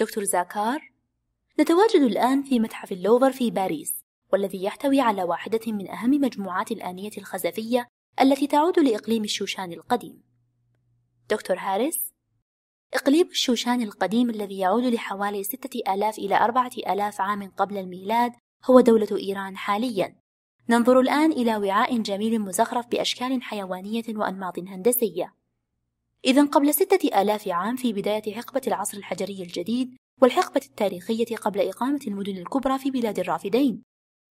دكتور زاكار نتواجد الآن في متحف اللوفر في باريس والذي يحتوي على واحدة من أهم مجموعات الآنية الخزفية التي تعود لإقليم الشوشان القديم دكتور هاريس إقليم الشوشان القديم الذي يعود لحوالي ستة آلاف إلى أربعة آلاف عام قبل الميلاد هو دولة إيران حاليا ننظر الآن إلى وعاء جميل مزخرف بأشكال حيوانية وأنماط هندسية إذا قبل ستة آلاف عام في بداية حقبة العصر الحجري الجديد والحقبة التاريخية قبل إقامة المدن الكبرى في بلاد الرافدين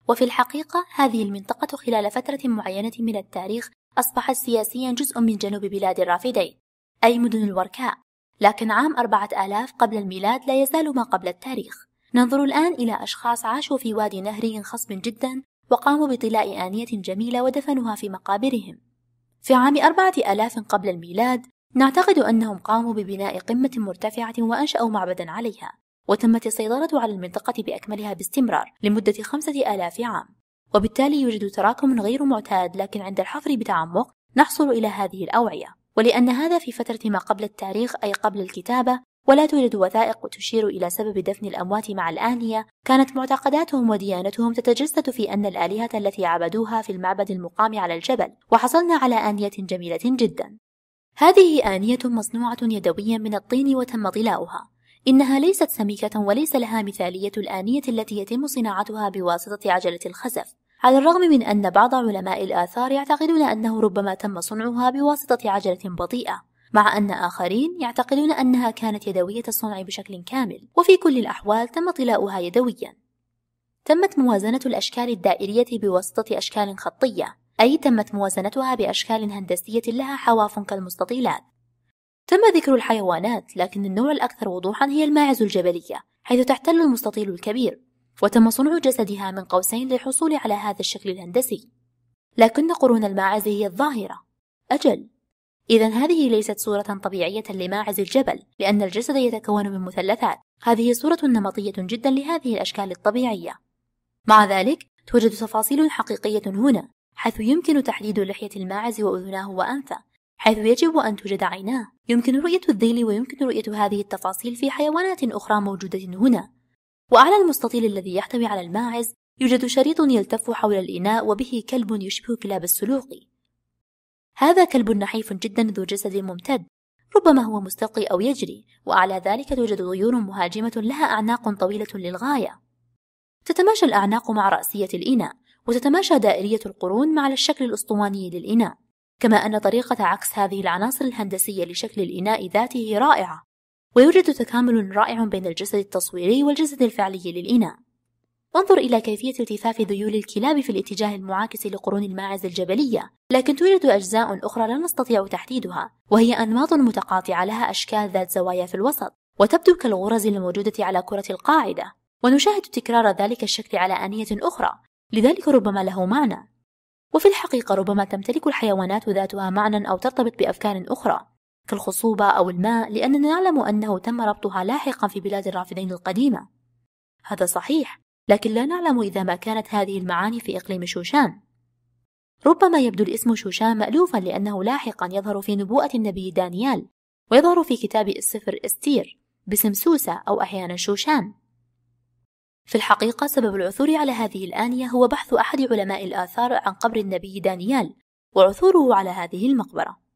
وفي الحقيقة هذه المنطقة خلال فترة معينة من التاريخ أصبحت سياسيا جزء من جنوب بلاد الرافدين أي مدن الوركاء لكن عام 4000 قبل الميلاد لا يزال ما قبل التاريخ ننظر الآن إلى أشخاص عاشوا في وادي نهري خصب جدا وقاموا بطلاء آنية جميلة ودفنوها في مقابرهم في عام 4000 قبل الميلاد نعتقد أنهم قاموا ببناء قمة مرتفعة وأنشأوا معبدا عليها وتمت السيطرة على المنطقة بأكملها باستمرار لمدة خمسة آلاف عام وبالتالي يوجد تراكم غير معتاد لكن عند الحفر بتعمق نحصل إلى هذه الأوعية ولأن هذا في فترة ما قبل التاريخ أي قبل الكتابة ولا توجد وثائق تشير إلى سبب دفن الأموات مع الآنية كانت معتقداتهم وديانتهم تتجسد في أن الآلهة التي عبدوها في المعبد المقام على الجبل وحصلنا على آنية جميلة جدا هذه آنية مصنوعة يدويا من الطين وتم طلاؤها إنها ليست سميكة وليس لها مثالية الآنية التي يتم صناعتها بواسطة عجلة الخزف على الرغم من أن بعض علماء الآثار يعتقدون أنه ربما تم صنعها بواسطة عجلة بطيئة مع أن آخرين يعتقدون أنها كانت يدوية الصنع بشكل كامل وفي كل الأحوال تم طلاؤها يدويا تمت موازنة الأشكال الدائرية بواسطة أشكال خطية أي تمت موازنتها بأشكال هندسية لها حواف كالمستطيلات تم ذكر الحيوانات لكن النوع الأكثر وضوحا هي الماعز الجبلية حيث تحتل المستطيل الكبير وتم صنع جسدها من قوسين للحصول على هذا الشكل الهندسي لكن قرون الماعز هي الظاهرة أجل إذا هذه ليست صورة طبيعية لماعز الجبل لأن الجسد يتكون من مثلثات هذه صورة نمطية جدا لهذه الأشكال الطبيعية مع ذلك توجد تفاصيل حقيقية هنا حيث يمكن تحديد لحية الماعز وأذناه وأنفه حيث يجب أن توجد عيناه يمكن رؤية الذيل ويمكن رؤية هذه التفاصيل في حيوانات أخرى موجودة هنا وعلى المستطيل الذي يحتوي على الماعز يوجد شريط يلتف حول الإناء وبه كلب يشبه كلاب السلوقي هذا كلب نحيف جدا ذو جسد ممتد ربما هو مستلقي أو يجري وأعلى ذلك توجد طيور مهاجمة لها أعناق طويلة للغاية تتماشى الأعناق مع رأسية الإناء وتتماشى دائرية القرون مع الشكل الأسطواني للإناء كما أن طريقة عكس هذه العناصر الهندسية لشكل الإناء ذاته رائعة ويوجد تكامل رائع بين الجسد التصويري والجسد الفعلي للإناء انظر إلى كيفية التفاف ذيول الكلاب في الاتجاه المعاكس لقرون الماعز الجبلية لكن توجد أجزاء أخرى لا نستطيع تحديدها وهي أنماط متقاطعة لها أشكال ذات زوايا في الوسط وتبدو كالغرز الموجودة على كرة القاعدة ونشاهد تكرار ذلك الشكل على آنية أخرى لذلك ربما له معنى وفي الحقيقة ربما تمتلك الحيوانات ذاتها معنى أو ترتبط بأفكار أخرى كالخصوبة أو الماء لأننا نعلم أنه تم ربطها لاحقا في بلاد الرافدين القديمة هذا صحيح لكن لا نعلم إذا ما كانت هذه المعاني في إقليم شوشان ربما يبدو الاسم شوشان مألوفا لأنه لاحقا يظهر في نبوءة النبي دانيال ويظهر في كتاب السفر استير باسم سوسة أو أحيانا شوشان في الحقيقة سبب العثور على هذه الآنية هو بحث أحد علماء الآثار عن قبر النبي دانيال وعثوره على هذه المقبرة